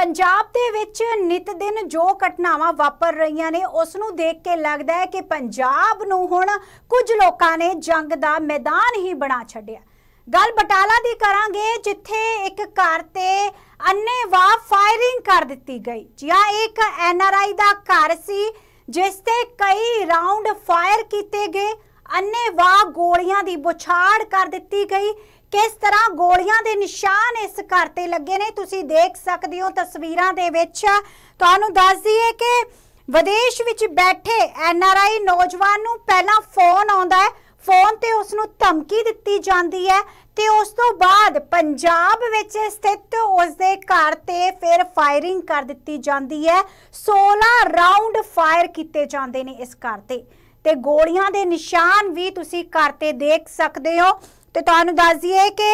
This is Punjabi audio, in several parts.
ਪੰਜਾਬ ਦੇ ਵਿੱਚ ਨਿਤ ਦਿਨ ਜੋ ਘਟਨਾਵਾਂ ਵਾਪਰ ਰਹੀਆਂ ਨੇ ਉਸ ਨੂੰ ਦੇਖ ਕੇ ਲੱਗਦਾ ਹੈ ਕਿ ਪੰਜਾਬ ਨੂੰ ਹੁਣ ਕੁਝ ਲੋਕਾਂ ਨੇ ਜੰਗ ਦਾ ਮੈਦਾਨ ਹੀ ਬਣਾ ਛੱਡਿਆ ਗੱਲ ਬਟਾਲਾ ਦੀ ਕਰਾਂਗੇ ਜਿੱਥੇ ਇੱਕ ਘਰ ਤੇ ਅੰਨੇਵਾ ਫਾਇਰਿੰਗ ਕਰ ਦਿੱਤੀ ਗਈ ਜੀ ਆ ਇੱਕ ਐਨਆਰਆਈ ਦਾ ਘਰ ਸੀ ਜਿਸ ਤੇ ਕਈ ਰਾਉਂਡ ਫਾਇਰ ਕੀਤੇ ਗਏ ਅੰਨੇਵਾ ਗੋਲੀਆਂ ਦੀ ਬੁਛਾੜ ਕਰ ਦਿੱਤੀ ਗਈ ਕਿਸ ਤਰ੍ਹਾਂ ਗੋਲੀਆਂ ਦੇ ਨਿਸ਼ਾਨ ਇਸ ਘਰ ਤੇ ਲੱਗੇ ਨੇ ਤੁਸੀਂ ਦੇਖ ਸਕਦੇ ਹੋ ਤਸਵੀਰਾਂ ਦੇ ਵਿੱਚ ਤੁਹਾਨੂੰ ਦੱਸ ਦਈਏ ਕਿ ਵਿਦੇਸ਼ ਵਿੱਚ ਬੈਠੇ ਐਨਆਰਆਈ ਨੌਜਵਾਨ ਨੂੰ ਪਹਿਲਾਂ ਫੋਨ ਆਉਂਦਾ ਹੈ ਫੋਨ ਤੇ ਉਸ ਨੂੰ ਧਮਕੀ ਦਿੱਤੀ ਜਾਂਦੀ ਹੈ ਤੇ ਉਸ ਤੋਂ ਬਾਅਦ ਪੰਜਾਬ ਵਿੱਚ ਸਥਿਤ ਉਸ ਦੇ ਘਰ ਤੇ ਫਿਰ ਫਾਇਰਿੰਗ ਕਰ ਦਿੱਤੀ ਜਾਂਦੀ ਹੈ 16 ਰਾਉਂਡ ਫਾਇਰ ਕੀਤੇ ਜਾਂਦੇ ਨੇ ਇਸ ਘਰ ਤੇ ਤੇ ਗੋਲੀਆਂ ਦੇ ਨਿਸ਼ਾਨ ਵੀ ਤੁਸੀਂ ਘਰ ਤੇ ਦੇਖ ਸਕਦੇ ਹੋ ਤੇ ਤੁਹਾਨੂੰ ਦੱਸ ਦਈਏ ਕਿ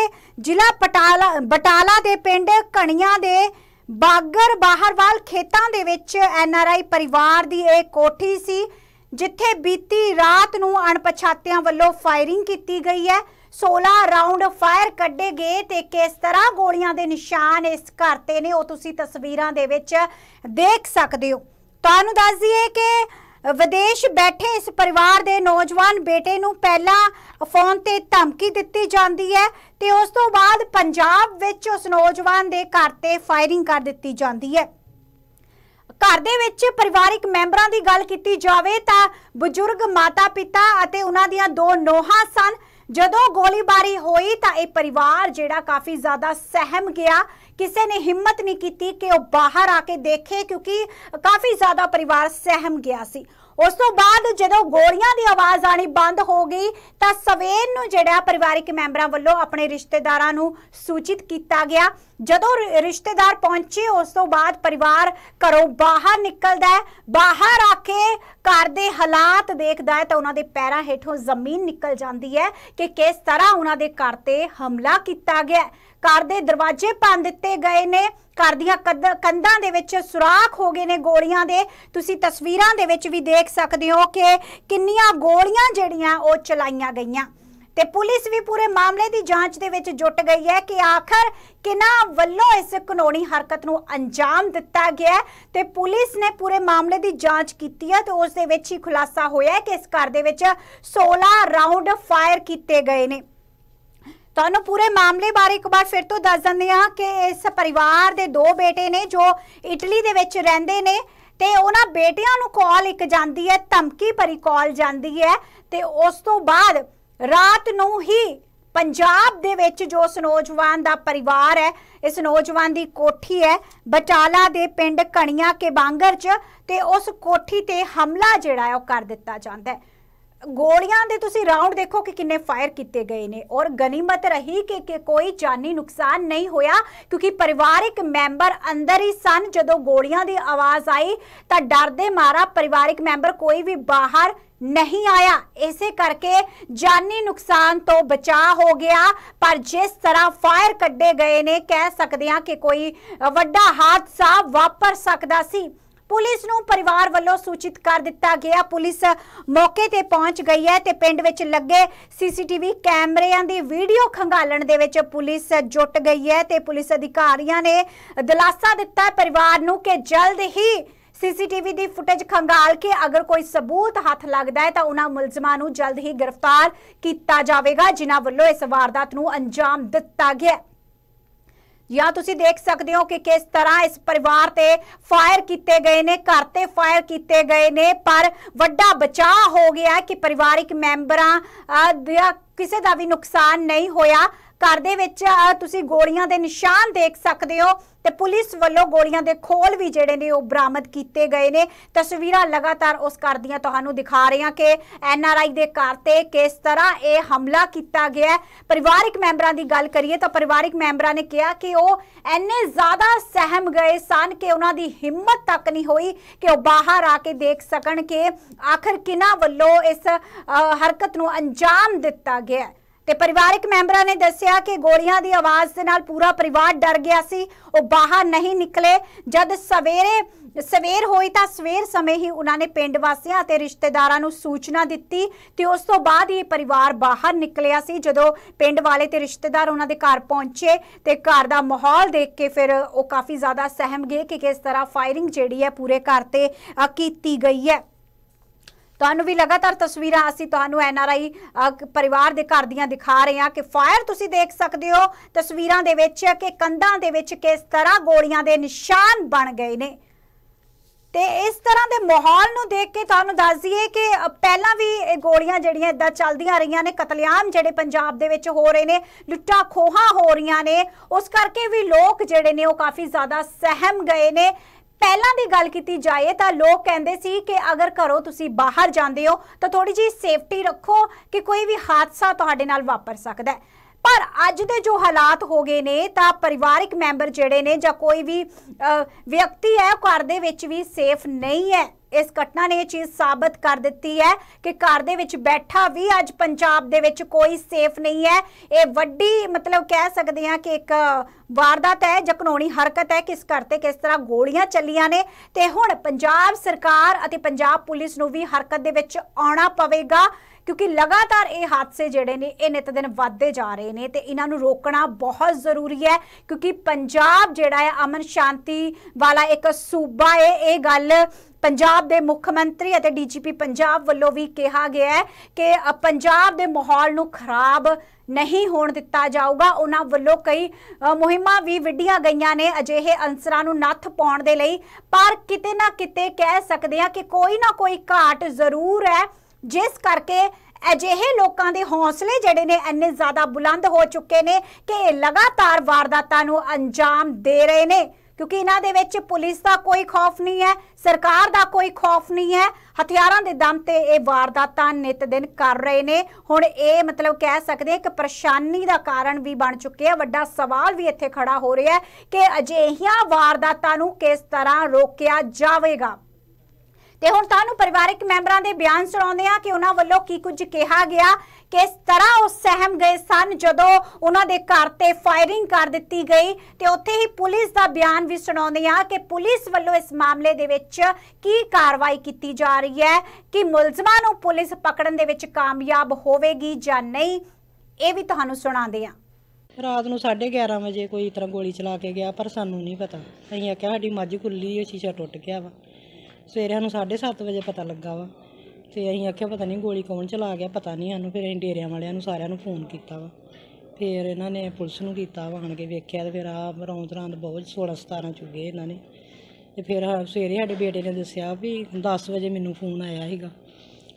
ਜ਼ਿਲ੍ਹਾ ਪਟਾਲਾ ਬਟਾਲਾ ਦੇ ਪਿੰਡ ਕਣੀਆਂ ਦੇ ਬਾਗਰ ਬਾਹਰਵਾਲ ਖੇਤਾਂ ਦੇ ਵਿੱਚ ਐਨਆਰਆਈ ਪਰਿਵਾਰ ਦੀ ਇਹ ਕੋਠੀ ਸੀ ਜਿੱਥੇ ਬੀਤੀ ਰਾਤ ਨੂੰ ਅਣਪਛਾਤਿਆਂ ਵੱਲੋਂ ਫਾਇਰਿੰਗ ਕੀਤੀ ਗਈ ਹੈ 16 ਰਾਉਂਡ ਫਾਇਰ ਕੱਢੇ ਗਏ ਤੇ ਕਿਸ ਤਰ੍ਹਾਂ ਗੋਲੀਆਂ ਦੇ ਨਿਸ਼ਾਨ ਇਸ ਘਰ ਤੇ ਨੇ ਉਹ ਤੁਸੀਂ ਤਸਵੀਰਾਂ ਦੇ ਵਿੱਚ ਦੇਖ ਸਕਦੇ ਹੋ ਤੁਹਾਨੂੰ ਦੱਸ ਦਈਏ ਕਿ ਵਿਦੇਸ਼ ਬੈਠੇ ਇਸ ਪਰਿਵਾਰ ਦੇ ਨੌਜਵਾਨ ਬੇਟੇ ਨੂੰ ਪਹਿਲਾਂ ਫੋਨ ਤੇ ਧਮਕੀ ਦਿੱਤੀ ਜਾਂਦੀ ਹੈ ਤੇ ਉਸ ਤੋਂ ਬਾਅਦ ਪੰਜਾਬ ਵਿੱਚ ਉਸ ਨੌਜਵਾਨ ਦੇ ਘਰ ਤੇ ਫਾਇਰਿੰਗ ਕਰ ਦਿੱਤੀ ਜਾਂਦੀ ਹੈ ਘਰ ਦੇ ਵਿੱਚ ਪਰਿਵਾਰਿਕ ਮੈਂਬਰਾਂ ਦੀ ਗੱਲ ਕੀਤੀ ਜਾਵੇ ਤਾਂ ਬਜ਼ੁਰਗ ਮਾਤਾ-ਪਿਤਾ ਅਤੇ ਉਹਨਾਂ ਦੀਆਂ ਦੋ ਨੋਹਾਂ ਸਨ ਜਦੋਂ ਗੋਲੀਬਾਰੀ ਹੋਈ ਤਾਂ ਇਹ ਪਰਿਵਾਰ ਜਿਹੜਾ ਕਾਫੀ ਜ਼ਿਆਦਾ ਸਹਿਮ ਗਿਆ ਕਿਸੇ ਨੇ ਹਿੰਮਤ ਨਹੀਂ ਕੀਤੀ ਕਿ ਉਹ ਬਾਹਰ ਆ ਕੇ ਦੇਖੇ ਕਿਉਂਕਿ ਕਾਫੀ ਜ਼ਿਆਦਾ ਪਰਿਵਾਰ ਸਹਿਮ ਗਿਆ ਸੀ ਉਸ ਤੋਂ ਬਾਅਦ ਜਦੋਂ ਗੋਲੀਆਂ ਦੀ ਆਵਾਜ਼ ਆਣੀ ਬੰਦ ਹੋ ਗਈ ਤਾਂ ਸਵੇਰ ਨੂੰ ਜਿਹੜਾ ਪਰਿਵਾਰਿਕ ਮੈਂਬਰਾਂ ਵੱਲੋਂ ਆਪਣੇ ਰਿਸ਼ਤੇਦਾਰਾਂ ਨੂੰ ਸੂਚਿਤ ਕੀਤਾ ਗਿਆ ਜਦੋਂ ਰਿਸ਼ਤੇਦਾਰ ਪਹੁੰਚੇ ਉਸ ਤੋਂ ਬਾਅਦ ਪਰਿਵਾਰ ਘਰੋਂ ਬਾਹਰ ਨਿਕਲਦਾ ਹੈ ਬਾਹਰ ਆ ਕੇ ਘਰ ਦੇ ਹਾਲਾਤ ਦੇਖਦਾ ਹੈ ਤਾਂ ਉਹਨਾਂ ਦੇ ਪੈਰਾਂ ਹੇਠੋਂ ਜ਼ਮੀਨ ਨਿਕਲ ਜਾਂਦੀ ਹੈ ਕਿ ਕਿਸ ਤਰ੍ਹਾਂ ਉਹਨਾਂ ਦੇ ਘਰ ਤੇ ਹਮਲਾ ਕੀਤਾ ਗਿਆ ਘਰ ਦੇ ਦਰਵਾਜ਼ੇ ਭੰਨ ਦਿੱਤੇ ਗਏ ਨੇ ਘਰ ਦੀਆਂ ਕੰਧਾਂ ਦੇ ਵਿੱਚ ਸੁਰਾਖ ਹੋ ਗਏ ਨੇ ਗੋਲੀਆਂ ਦੇ ਤੁਸੀਂ ਤਸਵੀਰਾਂ ਦੇ ਵਿੱਚ ਵੀ ਦੇਖ ਸਕਦੇ ਹੋ ਕਿ ਕਿੰਨੀਆਂ ਗੋਲੀਆਂ ਜਿਹੜੀਆਂ ਉਹ ਚਲਾਈਆਂ ਗਈਆਂ ਤੇ ਪੁਲਿਸ ਵੀ ਪੂਰੇ ਮਾਮਲੇ ਦੀ ਜਾਂਚ ਦੇ ਵਿੱਚ ਜੁਟ ਗਈ ਹੈ ਕਿ ਆਖਰ ਕਿਨਾਂ ਵੱਲੋਂ ਇਸ ਕਾਨੂੰਨੀ ਹਰਕਤ ਨੂੰ ਅੰਜਾਮ ਦਿੱਤਾ ਗਿਆ ਤੇ ਪੁਲਿਸ ਨੇ ਪੂਰੇ ਮਾਮਲੇ ਦੀ ਜਾਂਚ ਕੀਤੀ ਹੈ ਤੇ ਉਸ ਦੇ ਵਿੱਚ ਹੀ ਖੁਲਾਸਾ ਹੋਇਆ ਹੈ ਕਿ ਇਸ ਘਰ ਦੇ ਵਿੱਚ 16 ਰਾਉਂਡ ਫਾਇਰ ਕੀਤੇ ਗਏ ਨੇ ਤੁਹਾਨੂੰ ਪੂਰੇ ਮਾਮਲੇ ਬਾਰੇ ਇੱਕ ਵਾਰ ਫਿਰ ਤੋਂ ਦੱਸ ਦਿੰਦੇ ਹਾਂ ਕਿ ਇਸ ਪਰਿਵਾਰ ਦੇ ਦੋ ਬੇਟੇ ਨੇ ਜੋ ਇਟਲੀ ਦੇ ਵਿੱਚ ਰਹਿੰਦੇ ਨੇ ਤੇ ਉਹਨਾਂ ਬੇਟਿਆਂ ਨੂੰ ਕਾਲ ਇੱਕ ਜਾਂਦੀ ਹੈ ਧਮਕੀ ਭਰੀ ਕਾਲ ਜਾਂਦੀ ਹੈ ਤੇ ਉਸ ਤੋਂ ਬਾਅਦ ਰਾਤ ਨੂੰ ਹੀ ਪੰਜਾਬ ਦੇ ਵਿੱਚ ਜੋ ਉਸ ਨੌਜਵਾਨ ਦਾ ਪਰਿਵਾਰ ਹੈ ਇਸ ਨੌਜਵਾਨ ਦੀ ਕੋਠੀ ਹੈ ਬਟਾਲਾ ਦੇ ਪਿੰਡ ਕਣੀਆਂ ਕੇ ਬਾਂਗਰ 'ਚ ਤੇ ਉਸ ਕੋਠੀ ਤੇ ਹਮਲਾ ਜਿਹੜਾ ਹੈ ਉਹ ਕਰ ਦਿੱਤਾ ਜਾਂਦਾ ਹੈ ਗੋਲੀਆਂ ਦੇ ਤੁਸੀਂ ਰਾਉਂਡ ਦੇਖੋ ਕਿ ਕਿੰਨੇ ਫਾਇਰ ਕੀਤੇ ਗਏ ਨੇ ਔਰ ਗਨੀਮਤ ਰਹੀ ਕਿ ਕਿ ਕੋਈ ਜਾਨੀ ਨੁਕਸਾਨ ਨਹੀਂ ਹੋਇਆ ਕਿਉਂਕਿ ਪਰਿਵਾਰਿਕ ਮੈਂਬਰ ਅੰਦਰ ਹੀ ਸਨ ਜਦੋਂ ਗੋਲੀਆਂ ਦੀ ਆਵਾਜ਼ ਆਈ ਤਾਂ ਡਰ ਦੇ ਮਾਰਾ ਪਰਿਵਾਰਿਕ ਮੈਂਬਰ ਕੋਈ ਵੀ ਬਾਹਰ ਨਹੀਂ ਆਇਆ ਇਸੇ ਕਰਕੇ ਜਾਨੀ ਨੁਕਸਾਨ ਤੋਂ ਬਚਾ ਹੋ ਗਿਆ ਪਰ ਜਿਸ ਤਰ੍ਹਾਂ ਫਾਇਰ ਕੱਢੇ ਗਏ ਨੇ ਕਹਿ ਸਕਦੇ ਹਾਂ ਕਿ ਕੋਈ ਵੱਡਾ ਹਾਦਸਾ ਵਾਪਰ ਸਕਦਾ ਸੀ ਪੁਲਿਸ ਨੂੰ ਪਰਿਵਾਰ ਵੱਲੋਂ ਸੂਚਿਤ ਕਰ ਦਿੱਤਾ ਗਿਆ ਪੁਲਿਸ ਮੌਕੇ ਤੇ ਪਹੁੰਚ ਗਈ ਹੈ ਤੇ ਪਿੰਡ ਵਿੱਚ ਲੱਗੇ ਸੀਸੀਟੀਵੀ ਕੈਮਰਿਆਂ ਦੀ ਵੀਡੀਓ ਖੰਗਾਲਣ ਦੇ ਵਿੱਚ ਪੁਲਿਸ ਜੁਟ ਗਈ ਹੈ ਤੇ ਪੁਲਿਸ ਅਧਿਕਾਰੀਆਂ ਨੇ ਦਿਲਾਸਾ ਦਿੱਤਾ ਪਰਿਵਾਰ ਨੂੰ ਕਿ ਜਲਦ ਹੀ ਸੀਸੀਟੀਵੀ ਦੀ ਫੁਟੇਜ ਖੰਗਾਲ ਕੇ ਅਗਰ ਕੋਈ ਸਬੂਤ ਹੱਥ ਲੱਗਦਾ ਹੈ ਤਾਂ ਉਹਨਾਂ ਮੁਲਜ਼ਮਾਂ ਨੂੰ ਜਲਦ ਹੀ ਗ੍ਰਿਫਤਾਰ ਕੀਤਾ ਜਾਵੇਗਾ ਜਿਨ੍ਹਾਂ ਵੱਲੋਂ ਇਸ ਵਾਰਦਾਤ ਨੂੰ ਅੰਜਾਮ ਦਿੱਤਾ ਗਿਆ ਜਾਂ ਤੁਸੀਂ ਦੇਖ ਸਕਦੇ ਹੋ ਕਿ ਕਿਸ ਤਰ੍ਹਾਂ ਇਸ ਪਰਿਵਾਰ ਤੇ ਫਾਇਰ ਕੀਤੇ ਗਏ ਨੇ ਘਰ ਤੇ ਫਾਇਰ ਕੀਤੇ ਗਏ ਨੇ ਪਰ ਵੱਡਾ ਬਚਾਅ ਹੋ ਗਿਆ ਕਿ ਪਰਿਵਾਰਿਕ ਮੈਂਬਰਾਂ ਦਾ ਕਿਸੇ ਦਾ ਵੀ ਨੁਕਸਾਨ ਨਹੀਂ ਹੋਇਆ ਘਰ ਦੇ ਵਿੱਚ ਤੁਸੀਂ ਗੋਲੀਆਂ ਦੇ ਨਿਸ਼ਾਨ ਦੇਖ ਸਕਦੇ ਹੋ ਤੇ ਪੁਲਿਸ ਵੱਲੋਂ ਗੋਲੀਆਂ ਦੇ ਖੋਲ ਵੀ ਜਿਹੜੇ ਨੇ ਉਹ ਬਰਾਮਦ ਕੀਤੇ ਗਏ ਨੇ ਤਸਵੀਰਾਂ ਲਗਾਤਾਰ ਉਸ ਘਰ ਦੀਆਂ ਤੁਹਾਨੂੰ ਦਿਖਾ ਰਹੇ ਹਾਂ ਕਿ ਐਨ ਆਰ ਆਈ ਦੇ ਘਰ ਤੇ ਕਿਸ ਤਰ੍ਹਾਂ ਇਹ ਹਮਲਾ ਕੀਤਾ ਗਿਆ ਹੈ ਪਰਿਵਾਰਿਕ ਮੈਂਬਰਾਂ ਦੀ ਗੱਲ ਕਰੀਏ ਤਾਂ ਪਰਿਵਾਰਿਕ ਮੈਂਬਰਾਂ ਨੇ ਕਿਹਾ ਕਿ ਉਹ ਐਨੇ ਜ਼ਿਆਦਾ ਸਹਿਮ ਗਏ ਸਨ ਕਿ ਉਹਨਾਂ ਦੀ ਹਿੰਮਤ ਤੱਕ ਨਹੀਂ ਹੋਈ ਕਿ ਉਹ ਬਾਹਰ ਆ ਕੇ ਦੇਖ ਸਕਣ ਕਿ ਆਖਰ ਕਿਨਾਂ ਵੱਲੋਂ ਇਸ ਹਰਕਤ ਨੂੰ ਅੰਜਾਮ ਦਿੱਤਾ ਗਿਆ ਤੇ ਪਰਿਵਾਰਕ ਮੈਂਬਰਾਂ ਨੇ ਦੱਸਿਆ ਕਿ ਗੋਲੀਆਂ ਦੀ ਆਵਾਜ਼ ਦੇ ਨਾਲ ਪੂਰਾ ਪਰਿਵਾਰ ਡਰ ਗਿਆ ਸੀ ਉਹ ਬਾਹਰ ਨਹੀਂ ਨਿਕਲੇ ਜਦ ਸਵੇਰੇ ਸਵੇਰ ਹੋਈ ਤਾਂ ਸਵੇਰ ਸਮੇਂ ਹੀ ਉਹਨਾਂ ਨੇ ਪਿੰਡ ਵਾਸੀਆਂ ਅਤੇ ਰਿਸ਼ਤੇਦਾਰਾਂ ਨੂੰ ਸੂਚਨਾ ਦਿੱਤੀ ਤੇ ਉਸ ਤੋਂ ਬਾਅਦ ਇਹ ਪਰਿਵਾਰ ਬਾਹਰ ਨਿਕਲਿਆ ਸੀ ਜਦੋਂ ਪਿੰਡ ਵਾਲੇ ਤੇ ਰਿਸ਼ਤੇਦਾਰ ਉਹਨਾਂ ਦੇ ਘਰ ਪਹੁੰਚੇ ਤੇ ਘਰ ਦਾ ਮਾਹੌਲ ਦੇਖ ਕੇ ਫਿਰ ਉਹ ਕਾਫੀ ਜ਼ਿਆਦਾ ਸਹਿਮ ਗਏ ਕਿ ਕਿਸ ਤਰ੍ਹਾਂ ਫਾਇਰਿੰਗ ਜਿਹੜੀ ਹੈ ਪੂਰੇ ਘਰ ਤੇ ਕੀਤੀ ਗਈ ਹੈ ਤੁਹਾਨੂੰ ਵੀ ਲਗਾਤਾਰ ਤਸਵੀਰਾਂ ਅਸੀਂ ਤੁਹਾਨੂੰ ਐਨਆਰਆਈ ਪਰਿਵਾਰ ਦੇ ਘਰ ਦੀਆਂ ਦਿਖਾ ਰਹੇ ਹਾਂ ਕਿ ਫਾਇਰ ਤੁਸੀਂ ਦੇਖ ਸਕਦੇ ਹੋ ਤਸਵੀਰਾਂ ਦੇ ਵਿੱਚ ਕਿ ਕੰਧਾਂ ਦੇ ਵਿੱਚ ਕਿਸ ਤਰ੍ਹਾਂ ਗੋਲੀਆਂ ਦੇ ਨਿਸ਼ਾਨ ਬਣ ਗਏ ਨੇ ਤੇ ਇਸ ਤਰ੍ਹਾਂ ਦੇ ਮਾਹੌਲ ਨੂੰ ਦੇਖ ਕੇ ਤੁਹਾਨੂੰ ਦੱਸ ਦਈਏ ਕਿ ਪਹਿਲਾਂ ਵੀ ਇਹ ਗੋਲੀਆਂ ਜਿਹੜੀਆਂ ਇਦਾਂ ਚੱਲਦੀਆਂ ਰਹੀਆਂ ਨੇ ਕਤਲੇਆਮ ਜਿਹੜੇ ਪੰਜਾਬ ਦੇ ਵਿੱਚ ਹੋ ਰਹੇ ਨੇ ਲੁੱਟਾ ਖੋਹਾ ਹੋ ਰਹੀਆਂ ਨੇ ਉਸ ਕਰਕੇ ਵੀ ਲੋਕ ਜਿਹੜੇ ਨੇ ਉਹ ਕਾਫੀ ਜ਼ਿਆਦਾ ਸਹਿਮ ਗਏ ਨੇ ਪਹਿਲਾਂ ਦੀ ਗੱਲ ਕੀਤੀ ਜਾਏ ਤਾਂ ਲੋਕ ਕਹਿੰਦੇ ਸੀ ਕਿ ਅਗਰ ਘਰੋਂ ਤੁਸੀਂ ਬਾਹਰ ਜਾਂਦੇ ਹੋ ਤਾਂ ਥੋੜੀ ਜੀ ਸੇਫਟੀ ਰੱਖੋ ਕਿ ਕੋਈ ਵੀ ਹਾਦਸਾ ਤੁਹਾਡੇ ਨਾਲ ਵਾਪਰ ਸਕਦਾ ਹੈ ਪਰ ਅੱਜ ਦੇ ਜੋ ਹਾਲਾਤ ਹੋ ਗਏ ਨੇ ਤਾਂ ਪਰਿਵਾਰਿਕ ਮੈਂਬਰ ਜਿਹੜੇ ਨੇ ਜਾਂ ਕੋਈ ਵੀ ਵਿਅਕਤੀ ਹੈ ਘਰ ਦੇ ਵਿੱਚ ਵੀ ਸੇਫ ਨਹੀਂ ਹੈ ਇਸ ਘਟਨਾ ਨੇ ਇਹ ਚੀਜ਼ ਸਾਬਤ ਕਰ ਦਿੱਤੀ ਹੈ ਕਿ ਘਰ ਦੇ ਵਿੱਚ ਬੈਠਾ ਵੀ ਅੱਜ ਪੰਜਾਬ ਦੇ ਵਿੱਚ ਕੋਈ ਸੇਫ ਨਹੀਂ ਹੈ ਇਹ ਵੱਡੀ ਮਤਲਬ ਕਹਿ ਸਕਦੇ ਹਾਂ ਕਿ ਇੱਕ ਵਾਰਦਾਤ ਹੈ ਜਕਨੋਣੀ ਹਰਕਤ ਹੈ ਕਿਸ ਘਰ ਤੇ ਕਿਸ ਤਰ੍ਹਾਂ ਗੋਲੀਆਂ ਚੱਲੀਆਂ ਨੇ ਤੇ ਹੁਣ ਪੰਜਾਬ ਸਰਕਾਰ ਅਤੇ ਪੰਜਾਬ ਪੁਲਿਸ ਨੂੰ ਵੀ ਹਰਕਤ ਦੇ ਵਿੱਚ ਆਉਣਾ ਪਵੇਗਾ ਕਿਉਂਕਿ ਲਗਾਤਾਰ ਇਹ ਹਾਦਸੇ ਜਿਹੜੇ ਨੇ ਇਹ ਨਿਤ ਦਿਨ ਵੱਧਦੇ ਜਾ ਰਹੇ ਨੇ ਤੇ ਇਹਨਾਂ ਨੂੰ ਰੋਕਣਾ ਬਹੁਤ ਜ਼ਰੂਰੀ ਹੈ ਕਿਉਂਕਿ ਪੰਜਾਬ ਜਿਹੜਾ ਹੈ ਅਮਨ ਸ਼ਾਂਤੀ ਵਾਲਾ ਇੱਕ ਸੂਬਾ ਹੈ ਇਹ ਗੱਲ ਪੰਜਾਬ ਦੇ ਮੁੱਖ ਮੰਤਰੀ ਅਤੇ ਡੀਜੀਪੀ ਪੰਜਾਬ ਵੱਲੋਂ ਵੀ ਕਿਹਾ ਗਿਆ ਹੈ ਕਿ ਪੰਜਾਬ ਦੇ ਮਾਹੌਲ ਨੂੰ ਖਰਾਬ ਨਹੀਂ ਹੋਣ ਦਿੱਤਾ ਜਾਊਗਾ ਉਹਨਾਂ ਵੱਲੋਂ ਕਈ ਮੁਹਿੰਮਾਂ ਵੀ ਵਿੱਢੀਆਂ ਗਈਆਂ ਨੇ ਅਜਿਹੇ ਅੰਸਰਾਂ ਨੂੰ ਨੱਥ ਪਾਉਣ ਦੇ ਲਈ ਪਰ ਕਿਤੇ ਨਾ ਕਿਤੇ ਕਹਿ ਸਕਦੇ ਹਾਂ ਕਿ ਕੋਈ ਨਾ ਕੋਈ ਘਾਟ ਜ਼ਰੂਰ ਹੈ ਜਿਸ ਕਰਕੇ ਅਜਿਹੇ ਲੋਕਾਂ ਦੇ ਹੌਸਲੇ ਜਿਹੜੇ ਨੇ ਇੰਨੇ ਜ਼ਿਆਦਾ ਬੁਲੰਦ ਹੋ ਚੁੱਕੇ ਨੇ ਕਿ ਲਗਾਤਾਰ ਵਾਰਦਾਤਾਂ ਨੂੰ ਅੰਜਾਮ ਦੇ ਰਹੇ ਨੇ ਕਿਉਂਕਿ ਇਹਨਾਂ ਦੇ ਵਿੱਚ ਪੁਲਿਸ ਦਾ ਕੋਈ ਖੌਫ ਨਹੀਂ ਹੈ ਸਰਕਾਰ ਦਾ ਕੋਈ ਖੌਫ ਨਹੀਂ ਹੈ ਹਥਿਆਰਾਂ ਦੇ ਦਮ ਤੇ ਇਹ ਵਾਰਦਾਤਾਂ ਨਿਤ ਦਿਨ ਕਰ ਰਹੇ ਨੇ ਹੁਣ ਇਹ ਮਤਲਬ ਕਹਿ ਸਕਦੇ ਇੱਕ ਪਰੇਸ਼ਾਨੀ ਦਾ ਕਾਰਨ ਵੀ ਬਣ ਚੁੱਕੇ ਆ ਵੱਡਾ ਸਵਾਲ ਵੀ ਇੱਥੇ ਖੜਾ ਹੋ ਰਿਹਾ ਹੈ ਕਿ ਅਜਿਹੀਆਂ ਵਾਰਦਾਤਾਂ ਨੂੰ ਕਿਸ ਤਰ੍ਹਾਂ ਰੋਕਿਆ ਜਾਵੇਗਾ ਤੇ ਹੁਣ ਤੁਹਾਨੂੰ ਪਰਿਵਾਰਕ ਮੈਂਬਰਾਂ ਦੇ ਬਿਆਨ ਸੁਣਾਉਂਦੇ ਆ ਕਿ ਉਹਨਾਂ ਵੱਲੋਂ ਕੀ ਕੁਝ ਕਿਹਾ ਗਿਆ ਕਿਸ ਤਰ੍ਹਾਂ ਉਹ ਸਹਿਮ ਗਏ ਸਨ ਜਦੋਂ ਉਹਨਾਂ ਦੇ ਘਰ ਤੇ ਫਾਇਰਿੰਗ ਕਰ ਦਿੱਤੀ ਗਈ ਤੇ ਉੱਥੇ ਹੀ ਪੁਲਿਸ ਦਾ ਬਿਆਨ ਵੀ ਸੁਣਾਉਂਦੇ ਆ ਕਿ ਪੁਲਿਸ ਵੱਲੋਂ ਇਸ ਮਾਮਲੇ ਦੇ ਵਿੱਚ ਕੀ ਕਾਰਵਾਈ ਕੀਤੀ ਜਾ ਰਹੀ ਹੈ ਕਿ ਮੁਲਜ਼ਮਾਂ ਨੂੰ ਪੁਲਿਸ ਪਕੜਨ ਦੇ ਵਿੱਚ ਕਾਮਯਾਬ ਹੋਵੇਗੀ ਜਾਂ ਨਹੀਂ ਇਹ ਵੀ ਤੁਹਾਨੂੰ ਸੁਣਾਉਂਦੇ ਆ ਰਾਤ ਨੂੰ 11:30 ਵਜੇ ਕੋਈ ਤਰ੍ਹਾਂ ਗੋਲੀ ਚਲਾ ਕੇ ਗਿਆ ਪਰ ਸਾਨੂੰ ਨਹੀਂ ਪਤਾ ਅਸੀਂ ਆਖਿਆ ਸਾਡੀ ਮੱਝ ਖੁੱਲੀ ਹੈ ਸ਼ੀਸ਼ਾ ਟੁੱਟ ਗਿਆ ਵਾ ਸਵੇਰੇ ਸਾਨੂੰ 7:30 ਵਜੇ ਪਤਾ ਲੱਗਾ ਵਾ ਤੇ ਅਸੀਂ ਆਖਿਆ ਪਤਾ ਨਹੀਂ ਗੋਲੀ ਕੌਣ ਚਲਾ ਗਿਆ ਪਤਾ ਨਹੀਂ ਸਾਨੂੰ ਫਿਰ ਅਸੀਂ ਡੇਰਿਆਂ ਵਾਲਿਆਂ ਨੂੰ ਸਾਰਿਆਂ ਨੂੰ ਫੋਨ ਕੀਤਾ ਵਾ ਫਿਰ ਇਹਨਾਂ ਨੇ ਪੁਲਿਸ ਨੂੰ ਕੀਤਾ ਵਾ ਆਣ ਕੇ ਵੇਖਿਆ ਤੇ ਫਿਰ ਆ ਰੌਂਦ ਰਾਂਦ ਬਹੁਤ 16 17 ਚੁਗੇ ਇਹਨਾਂ ਨੇ ਤੇ ਫਿਰ ਸਵੇਰੇ ਸਾਡੇ ਬੇਟੇ ਨੇ ਦੱਸਿਆ ਵੀ 10 ਵਜੇ ਮੈਨੂੰ ਫੋਨ ਆਇਆ ਸੀਗਾ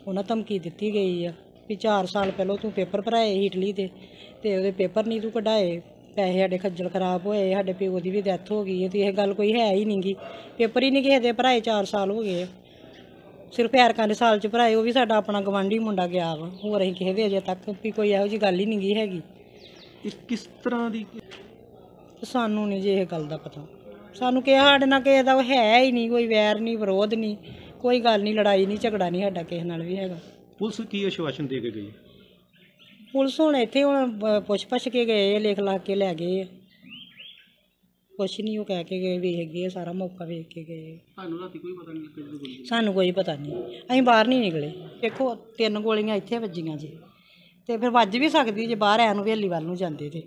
ਉਹਨਾਂ ਧਮਕੀ ਦਿੱਤੀ ਗਈ ਆ ਵੀ 4 ਸਾਲ ਪਹਿਲਾਂ ਤੂੰ ਪੇਪਰ ਭਰਾਏ ਇਟਲੀ ਦੇ ਤੇ ਉਹਦੇ ਪੇਪਰ ਨਹੀਂ ਤੂੰ ਕਢਾਏ ਪੈਸੇ ਸਾਡੇ ਖੱਜਲ ਖਰਾਬ ਹੋਏ ਸਾਡੇ ਪਿਓ ਦੀ ਵੀ ਡੈਥ ਹੋ ਗਈ ਹੈ ਤੇ ਇਹ ਗੱਲ ਕੋਈ ਹੈ ਹੀ ਨਹੀਂਗੀ ਪੇਪਰ ਹੀ ਨਹੀਂ ਕਿਸੇ ਦੇ ਭਰਾਏ 4 ਸਾਲ ਹੋ ਗਏ ਸਿਰਫ ਐਰਕਾਂ ਦੇ ਸਾਲ ਚ ਭਰਾਏ ਉਹ ਵੀ ਸਾਡਾ ਆਪਣਾ ਗਵਾਂਢੀ ਮੁੰਡਾ ਗਿਆ ਵਾ ਹੋਰ ਅਸੀਂ ਕਿਸੇ ਦੇ ਅਜੇ ਤੱਕ ਵੀ ਕੋਈ ਇਹੋ ਜੀ ਗੱਲ ਹੀ ਨਹੀਂਗੀ ਹੈਗੀ ਕਿਸ ਤਰ੍ਹਾਂ ਦੀ ਸਾਨੂੰ ਨਹੀਂ ਜੇ ਇਹ ਗੱਲ ਦਾ ਪਤਾ ਸਾਨੂੰ ਕਿਹਾ ਸਾਡੇ ਨਾਲ ਕਿਸੇ ਦਾ ਹੈ ਹੀ ਨਹੀਂ ਕੋਈ ਵੈਰ ਨਹੀਂ ਵਿਰੋਧ ਨਹੀਂ ਕੋਈ ਗੱਲ ਨਹੀਂ ਲੜਾਈ ਨਹੀਂ ਝਗੜਾ ਨਹੀਂ ਸਾਡਾ ਕਿਸੇ ਨਾਲ ਵੀ ਹੈਗਾ ਪੁਲਿਸ ਕੀ ਅਸ਼ਵਾਸਨ ਦੇ ਕੇ ਗਈ ਪੁਲਿਸ ਹੁਣ ਇੱਥੇ ਹੁਣ ਪੁੱਛ ਪਛ ਕੇ ਗਏ ਆ ਲੇਖ ਲਾ ਕੇ ਲੈ ਗਏ ਕੁਛ ਨਹੀਂ ਉਹ ਕਹਿ ਕੇ ਗਏ ਵੇਖ ਗਏ ਸਾਰਾ ਮੌਕਾ ਵੇਖ ਕੇ ਗਏ ਤੁਹਾਨੂੰ ਰਾਤੀ ਕੋਈ ਪਤਾ ਨਹੀਂ ਲੱਗਾ ਗੋਲੀ ਸਾਨੂੰ ਕੋਈ ਪਤਾ ਨਹੀਂ ਅਸੀਂ ਬਾਹਰ ਨਹੀਂ ਨਿਕਲੇ ਦੇਖੋ ਤਿੰਨ ਗੋਲੀਆਂ ਇੱਥੇ ਵੱਜੀਆਂ ਜੀ ਤੇ ਫਿਰ ਵੱਜ ਵੀ ਸਕਦੀ ਜੇ ਬਾਹਰ ਐਨ ਵੇਲੀ ਵੱਲ ਨੂੰ ਜਾਂਦੇ ਤੇ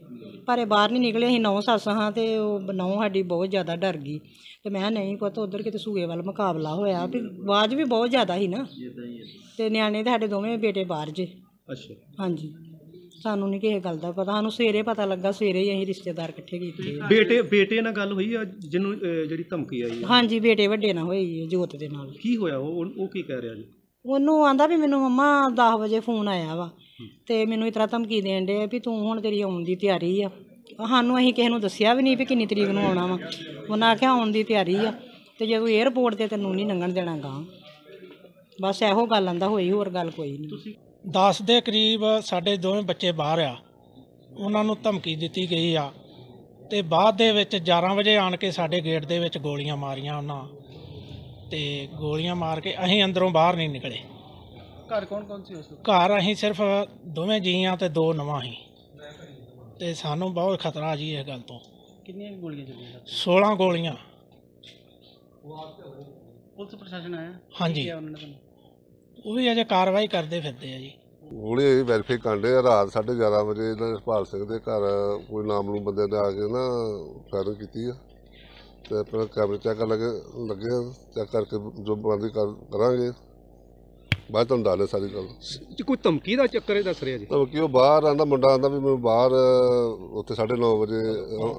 ਪਰ ਇਹ ਬਾਹਰ ਨਹੀਂ ਨਿਕਲੇ ਅਸੀਂ ਨੌ ਸੱਸ ਹਾਂ ਤੇ ਉਹ ਨੌ ਸਾਡੀ ਬਹੁਤ ਜ਼ਿਆਦਾ ਡਰ ਗਈ ਤੇ ਮੈਂ ਨਹੀਂ ਪੁੱਤ ਉਧਰ ਕਿਤੇ ਸੂਏ ਵੱਲ ਮੁਕਾਬਲਾ ਹੋਇਆ ਵੀ ਆਵਾਜ਼ ਵੀ ਬਹੁਤ ਜ਼ਿਆਦਾ ਸੀ ਨਾ ਤੇ ਨਿਆਣੇ ਤੇ ਸਾਡੇ ਦੋਵੇਂ ਬੇਟੇ ਬਾਹਰ ਜੇ ਅੱਛਾ ਹਾਂਜੀ ਸਾਨੂੰ ਨਹੀਂ ਕਿਸੇ ਗੱਲ ਦਾ ਪਤਾ ਸਾਨੂੰ ਸਵੇਰੇ ਪਤਾ ਲੱਗਾ ਸਵੇਰੇ ਹੀ ਅਸੀਂ ਰਿਸ਼ਤੇਦਾਰ ਇਕੱਠੇ ਕੀਤੇ ਬੇਟੇ ਬੇਟੇ ਨਾਲ ਗੱਲ ਹੋਈ ਆ ਜਿਹਨੂੰ ਜਿਹੜੀ ਧਮਕੀ ਆਈ ਆ ਹਾਂਜੀ ਬੇਟੇ ਵੱਡੇ ਨਾਲ ਹੋਈ ਹੈ ਜੋਤ ਦੇ ਨਾਲ ਕੀ ਹੋਇਆ ਉਹ ਉਹ- ਕੀ ਕਹਿ ਰਿਹਾ ਜੀ ਉਹਨੂੰ ਆਂਦਾ ਵੀ ਮੈਨੂੰ ਮੰਮਾ 10 ਵਜੇ ਫੋਨ ਆਇਆ ਵਾ ਤੇ ਮੈਨੂੰ ਇਤਰਾ ਧਮਕੀ ਦੇਣ ਦੇ ਵੀ ਤੂੰ ਹੁਣ ਤੇਰੀ ਆਉਣ ਦੀ ਤਿਆਰੀ ਆ ਸਾਨੂੰ ਅਸੀਂ ਕਿਸੇ ਨੂੰ ਦੱਸਿਆ ਵੀ ਨਹੀਂ ਵੀ ਕਿੰਨੀ ਤਰੀਕ ਨੂੰ ਆਉਣਾ ਵਾ ਉਹਨਾਂ ਆਖਿਆ ਆਉਣ ਦੀ ਤਿਆਰੀ ਆ ਤੇ ਜਦੋਂ 에ਰਪੋਰਟ ਤੇ ਤੈਨੂੰ ਨਹੀਂ ਲੰਘਣ ਦੇਣਾ ਗਾ ਬਸ ਇਹੋ ਗੱਲ ਆਂਦਾ ਹੋਈ ਹੋਰ ਗੱਲ ਕੋਈ ਨਹੀਂ 10 ਦੇ ਕਰੀਬ ਸਾਡੇ ਦੋਵੇਂ ਬੱਚੇ ਬਾਹਰ ਆ ਉਹਨਾਂ ਨੂੰ ਧਮਕੀ ਦਿੱਤੀ ਗਈ ਆ ਤੇ ਬਾਅਦ ਦੇ ਵਿੱਚ 11 ਵਜੇ ਆਣ ਕੇ ਸਾਡੇ ਗੇਟ ਦੇ ਵਿੱਚ ਗੋਲੀਆਂ ਮਾਰੀਆਂ ਉਹਨਾਂ ਤੇ ਗੋਲੀਆਂ ਮਾਰ ਕੇ ਅਸੀਂ ਅੰਦਰੋਂ ਬਾਹਰ ਨਹੀਂ ਨਿਕਲੇ ਘਰ ਕੌਣ ਕੌਣ ਸੀ ਉਸ ਵਕਤ ਘਰ ਅਸੀਂ ਸਿਰਫ ਦੋਵੇਂ ਜੀਆਂ ਤੇ ਦੋ ਨਵਾਂ ਸੀ ਤੇ ਸਾਨੂੰ ਬਹੁਤ ਖਤਰਾ ਜੀ ਇਹ ਗੱਲ ਤੋਂ ਕਿੰਨੀਆਂ ਗੋਲੀਆਂ ਚੱਲੀਆਂ 16 ਗੋਲੀਆਂ ਪੁਲਿਸ ਪ੍ਰਸ਼ਾਸਨ ਆਇਆ ਹਾਂਜੀ ਕੀ ਉਹਨਾਂ ਨੇ ਉਹ ਵੀ ਅਜੇ ਕਾਰਵਾਈ ਕਰਦੇ ਫਿਰਦੇ ਆ ਜੀ ਉਹਲੇ ਵੈਰੀਫਾਈ ਕਰਦੇ ਆ ਰਾਤ 11:30 ਵਜੇ ਇਹਨਾਂ ਦੇ ਸਪਾਲ ਸਿੰਘ ਦੇ ਘਰ ਕੋਈ ਨਾਮ ਨੂੰ ਬੰਦੇ ਨੇ ਆ ਕੇ ਨਾ ਕਰ ਕੀਤੀ ਆ ਤੇ ਆਪਣਾ ਕੈਮਰੇ ਚੈੱਕ ਲੱਗੇ ਲਗੇ ਲੱਗੇ ਚੈੱਕ ਕਰਕੇ ਜੋ ਬੰਦੀ ਕਰਾਂਗੇ ਬਾਅਦ ਤੁਹਾਨੂੰ ਦੱਸ ਲੈ ਸਾਰੀ ਗੱਲ ਜੀ ਕੋਈ ਧਮਕੀ ਦਾ ਚੱਕਰ ਇਹ ਦੱਸ ਰਿਹਾ ਜੀ ਧਮਕੀ ਉਹ ਬਾਹਰ ਆਂਦਾ ਮੁੰਡਾ ਆਂਦਾ ਵੀ ਮੈਨੂੰ ਬਾਹਰ ਉੱਥੇ 9:30 ਵਜੇ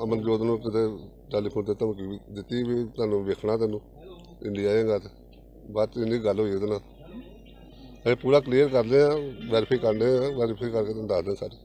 ਅਮਨਜੋਤ ਨੂੰ ਕਿਤੇ ਟੈਲੀਫੋਨ ਤੇ ਧਮਕੀ ਦਿੱਤੀ ਵੀ ਤੁਹਾਨੂੰ ਵੇਖਣਾ ਤੈਨੂੰ ਇੰਡੀਆ ਆਏਗਾ ਤੇ ਬਾਅਦ ਚ ਇੰਨੀ ਗੱਲ ਹੋਈ ਉਹਦੇ ਨਾਲ ਅਸੀਂ ਪੂਰਾ ਕਲੀਅਰ ਕਰਦੇ ਆ ਵੈਰੀਫਾਈ ਕਰਦੇ ਆ ਵੈਰੀਫਾਈ ਕਰਕੇ ਤੁਹਾਨੂੰ ਦੱਸਦੇ ਸਾਰੇ